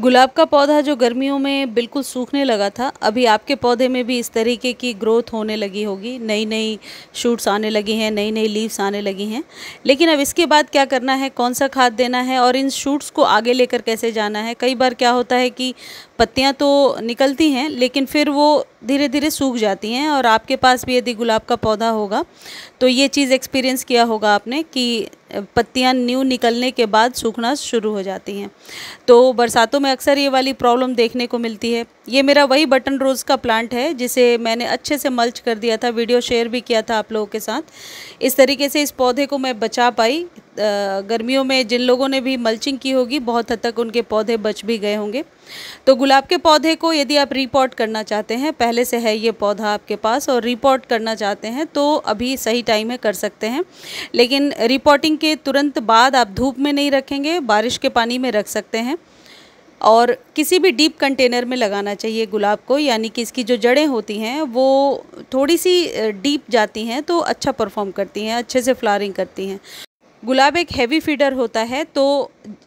गुलाब का पौधा जो गर्मियों में बिल्कुल सूखने लगा था अभी आपके पौधे में भी इस तरीके की ग्रोथ होने लगी होगी नई नई शूट्स आने लगी हैं नई नई लीव्स आने लगी हैं लेकिन अब इसके बाद क्या करना है कौन सा खाद देना है और इन शूट्स को आगे लेकर कैसे जाना है कई बार क्या होता है कि पत्तियां तो निकलती हैं लेकिन फिर वो धीरे धीरे सूख जाती हैं और आपके पास भी यदि गुलाब का पौधा होगा तो ये चीज़ एक्सपीरियंस किया होगा आपने कि पत्तियां न्यू निकलने के बाद सूखना शुरू हो जाती हैं तो बरसातों में अक्सर ये वाली प्रॉब्लम देखने को मिलती है ये मेरा वही बटन रोज़ का प्लांट है जिसे मैंने अच्छे से मल्च कर दिया था वीडियो शेयर भी किया था आप लोगों के साथ इस तरीके से इस पौधे को मैं बचा पाई गर्मियों में जिन लोगों ने भी मल्चिंग की होगी बहुत हद तक उनके पौधे बच भी गए होंगे तो गुलाब के पौधे को यदि आप रिपोर्ट करना चाहते हैं पहले से है ये पौधा आपके पास और रिपोर्ट करना चाहते हैं तो अभी सही टाइम है कर सकते हैं लेकिन रिपोर्टिंग के तुरंत बाद आप धूप में नहीं रखेंगे बारिश के पानी में रख सकते हैं और किसी भी डीप कंटेनर में लगाना चाहिए गुलाब को यानी कि इसकी जो जड़ें होती हैं वो थोड़ी सी डीप जाती हैं तो अच्छा परफॉर्म करती हैं अच्छे से फ्लारिंग करती हैं गुलाब एक हैवी फीडर होता है तो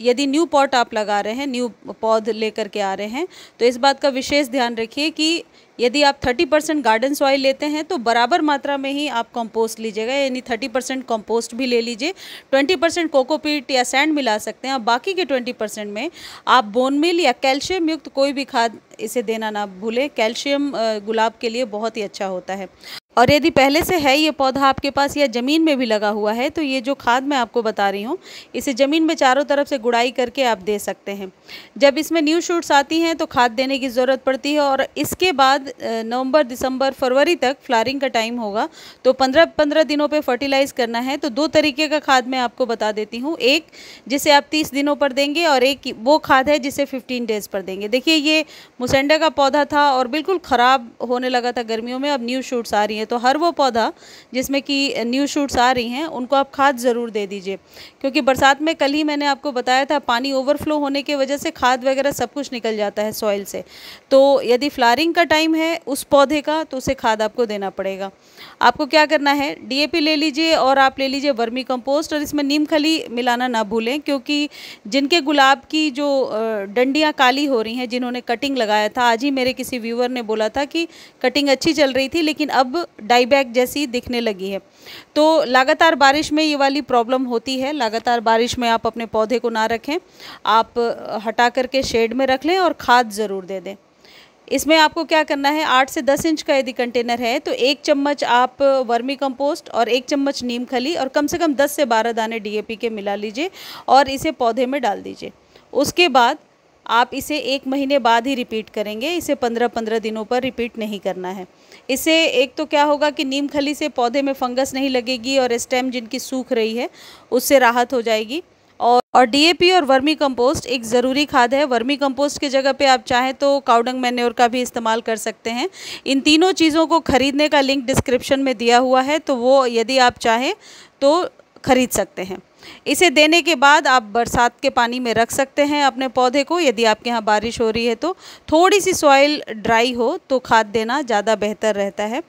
यदि न्यू पॉट आप लगा रहे हैं न्यू पौध लेकर के आ रहे हैं तो इस बात का विशेष ध्यान रखिए कि यदि आप 30 परसेंट गार्डन सॉइल लेते हैं तो बराबर मात्रा में ही आप कंपोस्ट लीजिएगा यानी 30 परसेंट कॉम्पोस्ट भी ले लीजिए 20 परसेंट कोकोपीट या सैंड मिला सकते हैं और बाकी के 20 परसेंट में आप बोन मिल या कैल्शियम युक्त कोई भी खाद इसे देना ना भूलें कैल्शियम गुलाब के लिए बहुत ही अच्छा होता है और यदि पहले से है ये पौधा आपके पास या ज़मीन में भी लगा हुआ है तो ये जो खाद मैं आपको बता रही हूँ इसे ज़मीन में चारों तरफ से गुड़ाई करके आप दे सकते हैं जब इसमें न्यू शूट्स आती हैं तो खाद देने की ज़रूरत पड़ती है और इसके बाद नवंबर दिसंबर फरवरी तक फ्लारिंग का टाइम होगा तो पंद्रह पंद्रह दिनों पर फर्टिलाइज़ करना है तो दो तरीके का खाद मैं आपको बता देती हूँ एक जिसे आप तीस दिनों पर देंगे और एक वो खाद है जिसे फिफ्टीन डेज़ पर देंगे देखिए ये मुसेंडा का पौधा था और बिल्कुल ख़राब होने लगा था गर्मियों में अब न्यू शूट्स आ रही हैं है तो हर वो पौधा जिसमें कि न्यू शूट्स आ रही हैं उनको आप खाद ज़रूर दे दीजिए क्योंकि बरसात में कल ही मैंने आपको बताया था पानी ओवरफ्लो होने की वजह से खाद वगैरह सब कुछ निकल जाता है सॉइल से तो यदि फ्लारिंग का टाइम है उस पौधे का तो उसे खाद आपको देना पड़ेगा आपको क्या करना है डीएपी ले लीजिए और आप ले लीजिए वर्मी कंपोस्ट और इसमें नीम खली मिलाना ना भूलें क्योंकि जिनके गुलाब की जो डंडियाँ काली हो रही हैं जिन्होंने कटिंग लगाया था आज ही मेरे किसी व्यूअर ने बोला था कि कटिंग अच्छी चल रही थी लेकिन अब डाईबैक जैसी दिखने लगी है तो लगातार बारिश में ये वाली प्रॉब्लम होती है लगातार बारिश में आप अपने पौधे को ना रखें आप हटा करके शेड में रख लें और खाद ज़रूर दे दें इसमें आपको क्या करना है आठ से दस इंच का यदि कंटेनर है तो एक चम्मच आप वर्मी कंपोस्ट और एक चम्मच नीम खली और कम से कम दस से बारह दाने डीएपी के मिला लीजिए और इसे पौधे में डाल दीजिए उसके बाद आप इसे एक महीने बाद ही रिपीट करेंगे इसे पंद्रह पंद्रह दिनों पर रिपीट नहीं करना है इसे एक तो क्या होगा कि नीम खली से पौधे में फंगस नहीं लगेगी और स्टेम जिनकी सूख रही है उससे राहत हो जाएगी और और डीएपी और वर्मी कंपोस्ट एक ज़रूरी खाद है वर्मी कंपोस्ट की जगह पे आप चाहें तो काउडंग मैन्योर का भी इस्तेमाल कर सकते हैं इन तीनों चीज़ों को ख़रीदने का लिंक डिस्क्रिप्शन में दिया हुआ है तो वो यदि आप चाहें तो ख़रीद सकते हैं इसे देने के बाद आप बरसात के पानी में रख सकते हैं अपने पौधे को यदि आपके यहाँ बारिश हो रही है तो थोड़ी सी सॉइल ड्राई हो तो खाद देना ज़्यादा बेहतर रहता है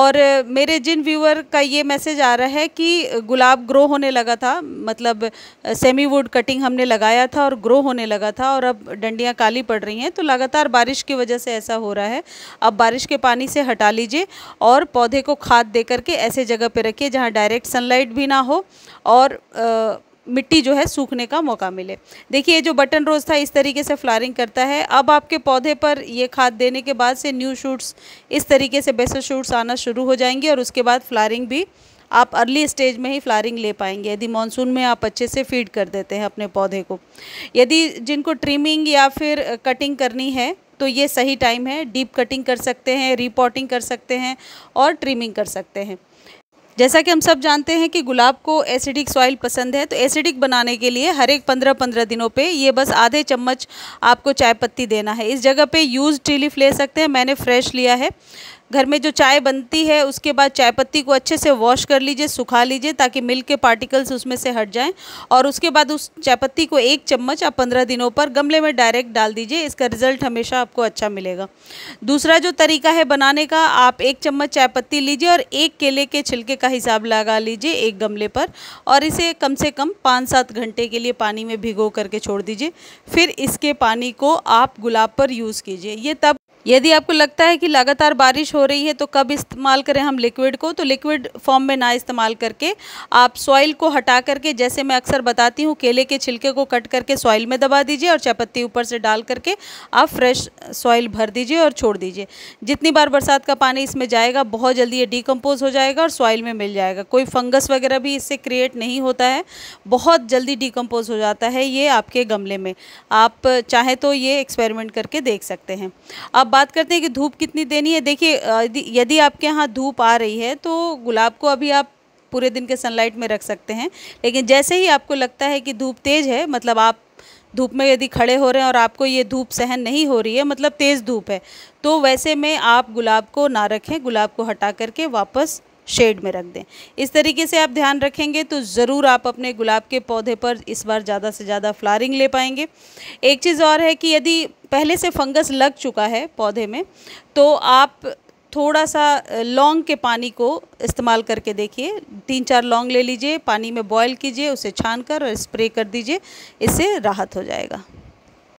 और मेरे जिन व्यूअर का ये मैसेज आ रहा है कि गुलाब ग्रो होने लगा था मतलब सेमी वुड कटिंग हमने लगाया था और ग्रो होने लगा था और अब डंडियाँ काली पड़ रही हैं तो लगातार बारिश की वजह से ऐसा हो रहा है अब बारिश के पानी से हटा लीजिए और पौधे को खाद दे करके ऐसे जगह पर रखिए जहाँ डायरेक्ट सनलाइट भी ना हो और आ, मिट्टी जो है सूखने का मौका मिले देखिए ये जो बटन रोज़ था इस तरीके से फ्लारिंग करता है अब आपके पौधे पर ये खाद देने के बाद से न्यू शूट्स इस तरीके से बेसर शूट्स आना शुरू हो जाएंगे और उसके बाद फ्लारिंग भी आप अर्ली स्टेज में ही फ्लारिंग ले पाएंगे यदि मानसून में आप अच्छे से फीड कर देते हैं अपने पौधे को यदि जिनको ट्रिमिंग या फिर कटिंग करनी है तो ये सही टाइम है डीप कटिंग कर सकते हैं रिपोर्टिंग कर सकते हैं और ट्रिमिंग कर सकते हैं जैसा कि हम सब जानते हैं कि गुलाब को एसिडिक सॉइल पसंद है तो एसिडिक बनाने के लिए हर एक पंद्रह पंद्रह दिनों पे ये बस आधे चम्मच आपको चाय पत्ती देना है इस जगह पे यूज टी लीफ ले सकते हैं मैंने फ्रेश लिया है घर में जो चाय बनती है उसके बाद चाय पत्ती को अच्छे से वॉश कर लीजिए सुखा लीजिए ताकि मिल्क के पार्टिकल्स उसमें से हट जाएं और उसके बाद उस चाय पत्ती को एक चम्मच आप पंद्रह दिनों पर गमले में डायरेक्ट डाल दीजिए इसका रिज़ल्ट हमेशा आपको अच्छा मिलेगा दूसरा जो तरीका है बनाने का आप एक चम्मच चाय पत्ती लीजिए और एक केले के छिलके का हिसाब लगा लीजिए एक गमले पर और इसे कम से कम पाँच सात घंटे के लिए पानी में भिगो करके छोड़ दीजिए फिर इसके पानी को आप गुलाब पर यूज़ कीजिए ये तब यदि आपको लगता है कि लगातार बारिश हो रही है तो कब इस्तेमाल करें हम लिक्विड को तो लिक्विड फॉर्म में ना इस्तेमाल करके आप सॉइल को हटा करके जैसे मैं अक्सर बताती हूँ केले के छिलके को कट करके सॉइल में दबा दीजिए और चायपत्ती ऊपर से डाल करके आप फ्रेश सॉइल भर दीजिए और छोड़ दीजिए जितनी बार बरसात का पानी इसमें जाएगा बहुत जल्दी ये डिकम्पोज हो जाएगा और सॉइल में मिल जाएगा कोई फंगस वगैरह भी इससे क्रिएट नहीं होता है बहुत जल्दी डिकम्पोज हो जाता है ये आपके गमले में आप चाहें तो ये एक्सपेरिमेंट करके देख सकते हैं अब बात करते हैं कि धूप कितनी देनी है देखिए यदि आपके यहाँ धूप आ रही है तो गुलाब को अभी आप पूरे दिन के सनलाइट में रख सकते हैं लेकिन जैसे ही आपको लगता है कि धूप तेज़ है मतलब आप धूप में यदि खड़े हो रहे हैं और आपको ये धूप सहन नहीं हो रही है मतलब तेज़ धूप है तो वैसे में आप गुलाब को ना रखें गुलाब को हटा करके वापस शेड में रख दें इस तरीके से आप ध्यान रखेंगे तो ज़रूर आप अपने गुलाब के पौधे पर इस बार ज़्यादा से ज़्यादा फ्लारिंग ले पाएंगे एक चीज़ और है कि यदि पहले से फंगस लग चुका है पौधे में तो आप थोड़ा सा लौंग के पानी को इस्तेमाल करके देखिए तीन चार लौंग ले लीजिए पानी में बॉईल कीजिए उसे छान कर और स्प्रे कर दीजिए इससे राहत हो जाएगा